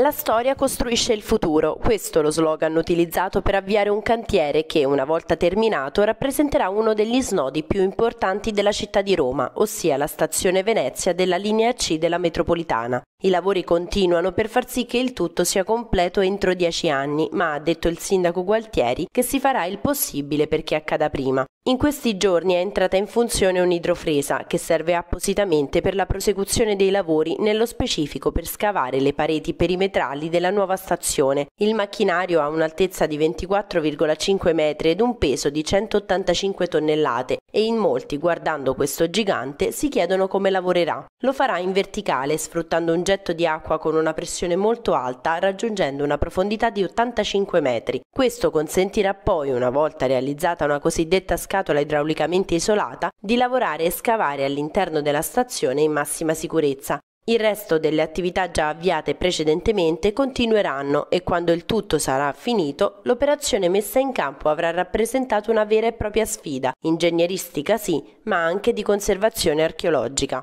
La storia costruisce il futuro, questo è lo slogan utilizzato per avviare un cantiere che, una volta terminato, rappresenterà uno degli snodi più importanti della città di Roma, ossia la stazione Venezia della linea C della metropolitana. I lavori continuano per far sì che il tutto sia completo entro dieci anni, ma ha detto il sindaco Gualtieri che si farà il possibile perché accada prima. In questi giorni è entrata in funzione un'idrofresa che serve appositamente per la prosecuzione dei lavori, nello specifico per scavare le pareti perimetrali vetrali della nuova stazione. Il macchinario ha un'altezza di 24,5 metri ed un peso di 185 tonnellate e in molti, guardando questo gigante, si chiedono come lavorerà. Lo farà in verticale, sfruttando un getto di acqua con una pressione molto alta, raggiungendo una profondità di 85 metri. Questo consentirà poi, una volta realizzata una cosiddetta scatola idraulicamente isolata, di lavorare e scavare all'interno della stazione in massima sicurezza. Il resto delle attività già avviate precedentemente continueranno e quando il tutto sarà finito, l'operazione messa in campo avrà rappresentato una vera e propria sfida, ingegneristica sì, ma anche di conservazione archeologica.